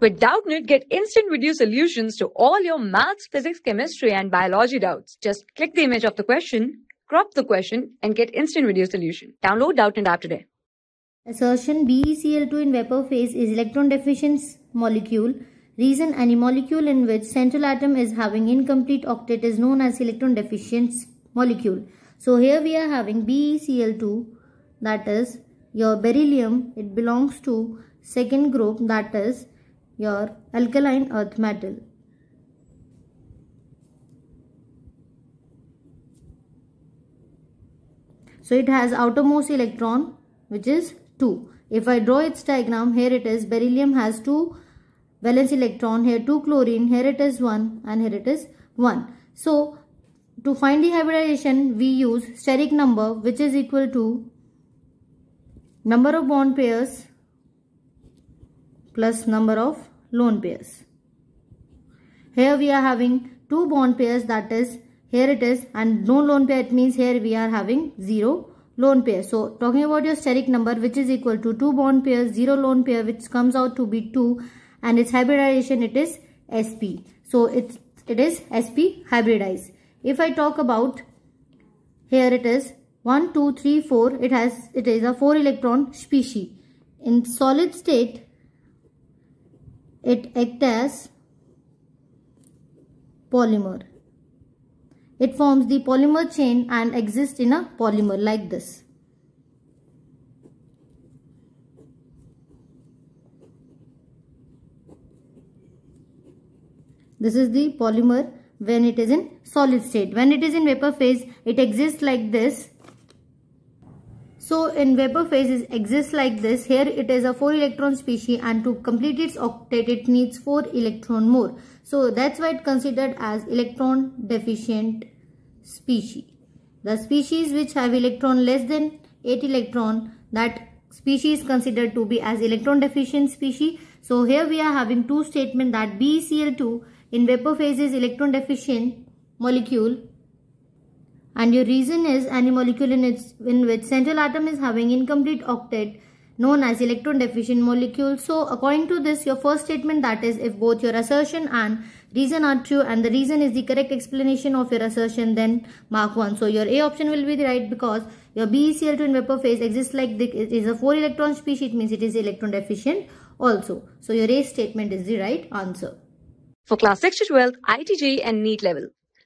With Doubtnit, get instant video solutions to all your maths, physics, chemistry, and biology doubts. Just click the image of the question, crop the question, and get instant video solution. Download Doubtnit app today. Assertion BeCl2 in vapor phase is electron deficient molecule. Reason any molecule in which central atom is having incomplete octet is known as electron deficient molecule. So here we are having BeCl2 that is your beryllium. It belongs to second group that is your alkaline earth metal. So it has outermost electron which is 2. If I draw its diagram, here it is beryllium has 2 valence electron, here 2 chlorine, here it is 1 and here it is 1. So to find the hybridization, we use steric number which is equal to number of bond pairs plus number of lone pairs. Here we are having two bond pairs that is here it is and no lone pair it means here we are having 0 lone pair. So talking about your steric number which is equal to 2 bond pairs 0 lone pair which comes out to be 2 and its hybridization it is sp. So it's, it is sp hybridized. If I talk about here it is 1, 2, 3, 4 it has it is a 4 electron species. In solid state it acts as polymer. It forms the polymer chain and exists in a polymer like this. This is the polymer when it is in solid state. When it is in vapor phase, it exists like this so in vapor phase it exists like this. Here it is a 4 electron species and to complete its octet it needs 4 electron more. So that's why it considered as electron deficient species. The species which have electron less than 8 electron that species considered to be as electron deficient species. So here we are having two statement that BCl2 in vapor phase is electron deficient molecule and your reason is any molecule in, its, in which central atom is having incomplete octet known as electron deficient molecule. So according to this your first statement that is if both your assertion and reason are true and the reason is the correct explanation of your assertion then mark 1. So your A option will be the right because your BeCl2 in vapor phase exists like the, it is a 4 electron species it means it is electron deficient also. So your A statement is the right answer. For class 6 to 12, ITJ and NEET level